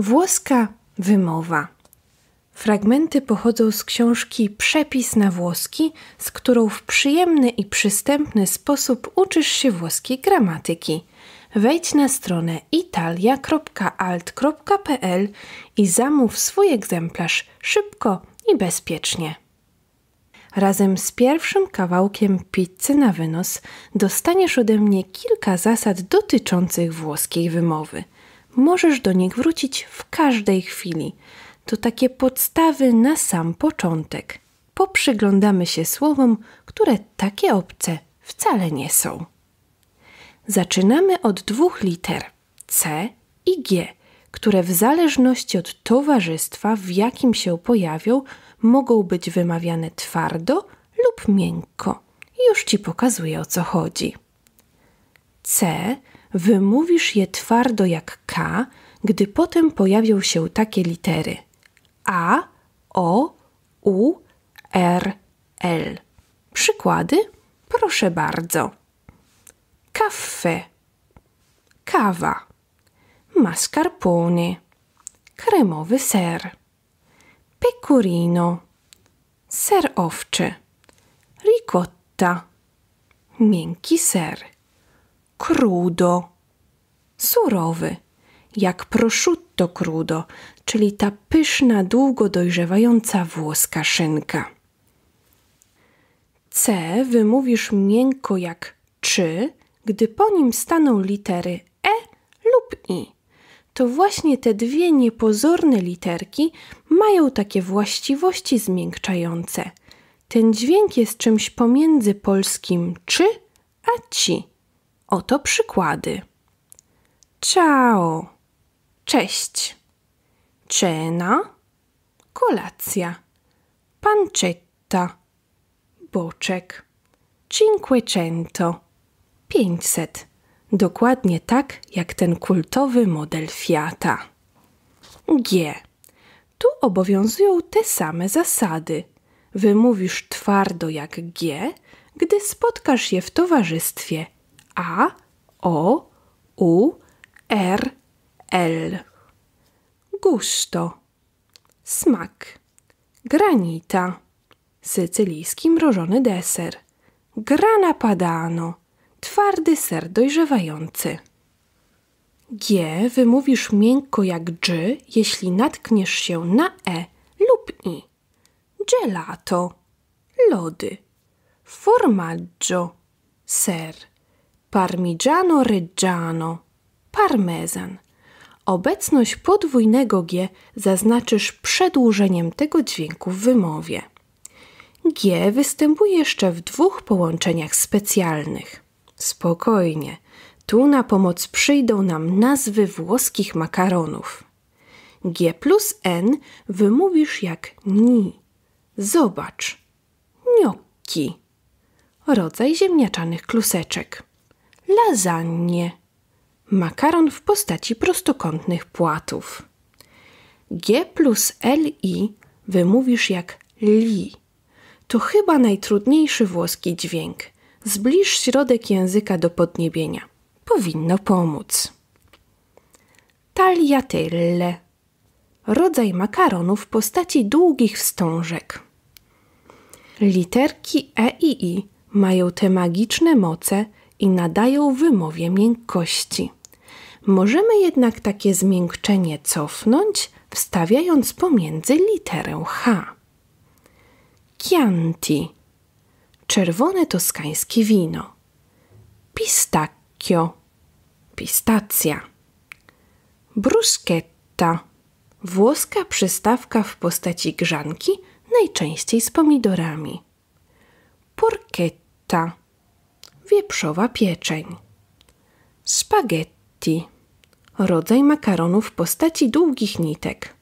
Włoska wymowa. Fragmenty pochodzą z książki Przepis na włoski, z którą w przyjemny i przystępny sposób uczysz się włoskiej gramatyki. Wejdź na stronę italia.alt.pl i zamów swój egzemplarz szybko i bezpiecznie. Razem z pierwszym kawałkiem pizzy na wynos dostaniesz ode mnie kilka zasad dotyczących włoskiej wymowy – możesz do nich wrócić w każdej chwili. To takie podstawy na sam początek. Poprzyglądamy się słowom, które takie obce wcale nie są. Zaczynamy od dwóch liter C i G, które w zależności od towarzystwa, w jakim się pojawią, mogą być wymawiane twardo lub miękko. Już Ci pokazuję o co chodzi. C Wymówisz je twardo jak K, gdy potem pojawią się takie litery A, O, U, R, L. Przykłady? Proszę bardzo. Kaffe, kawa, mascarpone, kremowy ser, pecorino, ser owczy, ricotta, miękki ser crudo, surowy, jak prosciutto crudo, czyli ta pyszna, długo dojrzewająca włoska szynka. C wymówisz miękko jak czy, gdy po nim staną litery e lub i. To właśnie te dwie niepozorne literki mają takie właściwości zmiękczające. Ten dźwięk jest czymś pomiędzy polskim czy a ci. Oto przykłady. Ciao. Cześć. Cena. Kolacja. Pancetta. Boczek. Cinquecento. Pięćset. Dokładnie tak jak ten kultowy model Fiata. G. Tu obowiązują te same zasady. Wymówisz twardo jak G, gdy spotkasz je w towarzystwie a, O, U, R, L. Gusto. Smak. Granita. Sycylijski mrożony deser. Grana padano. Twardy ser dojrzewający. G wymówisz miękko jak G, jeśli natkniesz się na E lub I. Gelato. Lody. Formaggio. Ser. Parmigiano Reggiano, parmezan. Obecność podwójnego G zaznaczysz przedłużeniem tego dźwięku w wymowie. G występuje jeszcze w dwóch połączeniach specjalnych. Spokojnie, tu na pomoc przyjdą nam nazwy włoskich makaronów. G plus N wymówisz jak ni. Zobacz. Gnocchi. Rodzaj ziemniaczanych kluseczek lasagne. Makaron w postaci prostokątnych płatów. G plus LI wymówisz jak li. To chyba najtrudniejszy włoski dźwięk. Zbliż środek języka do podniebienia. Powinno pomóc. Tagliatelle. Rodzaj makaronu w postaci długich wstążek. Literki E i I mają te magiczne moce, i nadają wymowie miękkości. Możemy jednak takie zmiękczenie cofnąć, wstawiając pomiędzy literę H. Chianti czerwone toskańskie wino, pistacchio, pistacja, bruschetta, włoska przystawka w postaci grzanki, najczęściej z pomidorami, porchetta, wieprzowa pieczeń. Spaghetti rodzaj makaronu w postaci długich nitek.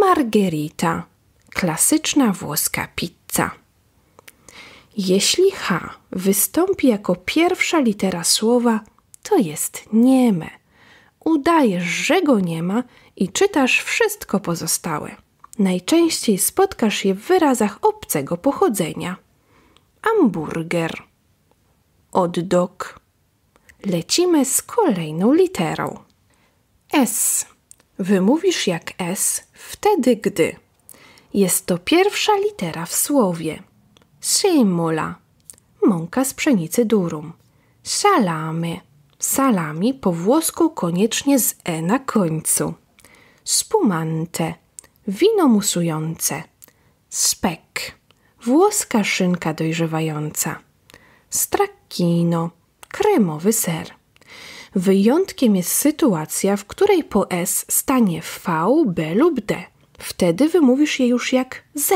Margherita klasyczna włoska pizza. Jeśli H wystąpi jako pierwsza litera słowa, to jest nieme. Udajesz, że go nie ma i czytasz wszystko pozostałe. Najczęściej spotkasz je w wyrazach obcego pochodzenia. Hamburger oddok. Lecimy z kolejną literą. S. Wymówisz jak S wtedy, gdy. Jest to pierwsza litera w słowie. Symula. Mąka z pszenicy durum. Salamy. Salami po włosku koniecznie z e na końcu. Spumante. Wino musujące. Spek. Włoska szynka dojrzewająca. Stracchino, kremowy ser. Wyjątkiem jest sytuacja, w której po S stanie V, B lub D. Wtedy wymówisz je już jak Z.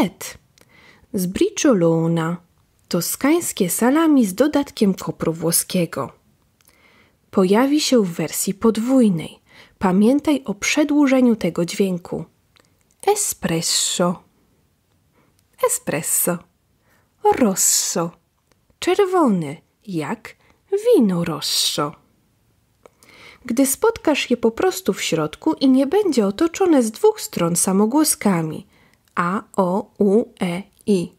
Sbriciolona, toskańskie salami z dodatkiem kopru włoskiego. Pojawi się w wersji podwójnej. Pamiętaj o przedłużeniu tego dźwięku. Espresso. Espresso. Rosso czerwony, jak wino rosso. Gdy spotkasz je po prostu w środku i nie będzie otoczone z dwóch stron samogłoskami a, o, u, e, i.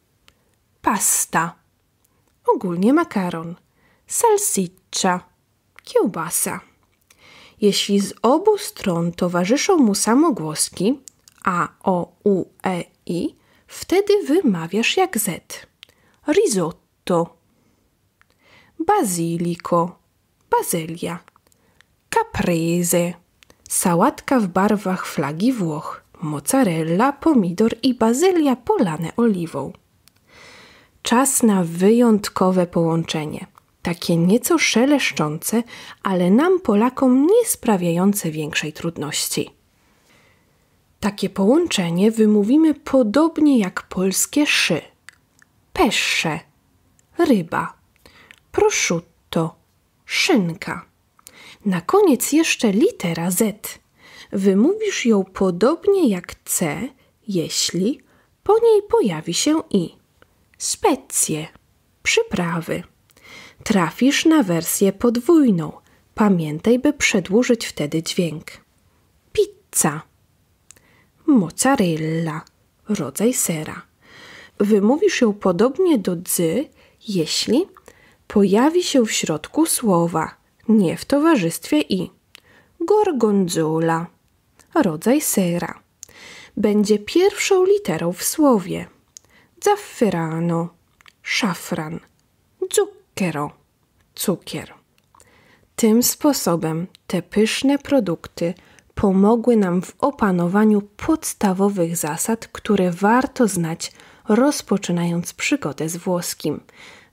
Pasta. Ogólnie makaron. Salsiccia. Kiełbasa. Jeśli z obu stron towarzyszą mu samogłoski a, o, u, e, i, wtedy wymawiasz jak z. Risotto bazilico, bazylia, caprese, sałatka w barwach flagi Włoch, mozzarella, pomidor i bazylia polane oliwą. Czas na wyjątkowe połączenie, takie nieco szeleszczące, ale nam Polakom nie sprawiające większej trudności. Takie połączenie wymówimy podobnie jak polskie szy. Pesze, ryba prosciutto, szynka. Na koniec jeszcze litera Z. Wymówisz ją podobnie jak C, jeśli po niej pojawi się i. Specje, przyprawy. Trafisz na wersję podwójną. Pamiętaj, by przedłużyć wtedy dźwięk. Pizza. Mozzarella, rodzaj sera. Wymówisz ją podobnie do dzy, jeśli pojawi się w środku słowa, nie w towarzystwie i. Gorgonzola, rodzaj sera, będzie pierwszą literą w słowie. Zafferano, szafran, zucchero, cukier. Tym sposobem te pyszne produkty pomogły nam w opanowaniu podstawowych zasad, które warto znać, rozpoczynając przygodę z włoskim.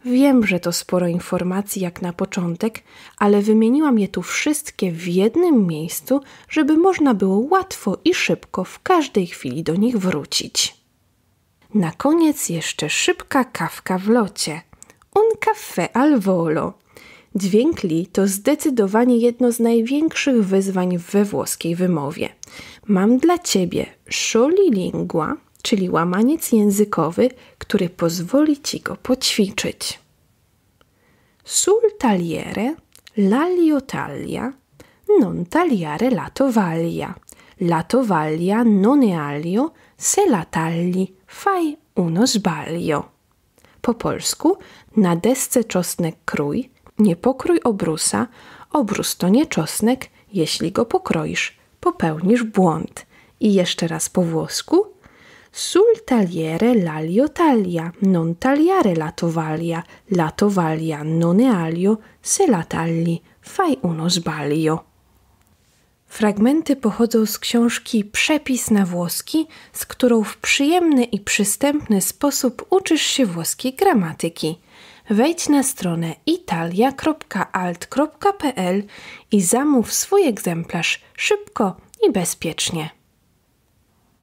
Wiem, że to sporo informacji jak na początek, ale wymieniłam je tu wszystkie w jednym miejscu, żeby można było łatwo i szybko w każdej chwili do nich wrócić. Na koniec jeszcze szybka kawka w locie. Un caffè al volo. Dźwięk li to zdecydowanie jedno z największych wyzwań we włoskiej wymowie. Mam dla ciebie soli lingua, czyli łamaniec językowy, który pozwoli ci go poćwiczyć. Sul taliere, lalio taglia, non tagliare la tovaglia. La tovaglia non è alio se la tagli fai uno sbaglio. Po polsku na desce czosnek krój, nie pokrój obrusa, obrus to nie czosnek, jeśli go pokroisz, popełnisz błąd. I jeszcze raz po włosku – Sul tagliere l'aglio taglia, non tagliare la tovaglia, la tovaglia non è aglio, se la tagli fai uno sbaglio. Fragmenty pochodzą z książki Przepis na włoski, z którą w przyjemny i przystępny sposób uczysz się włoskiej gramatyki. Wejdź na stronę italia.alt.pl i zamów swój egzemplarz szybko i bezpiecznie.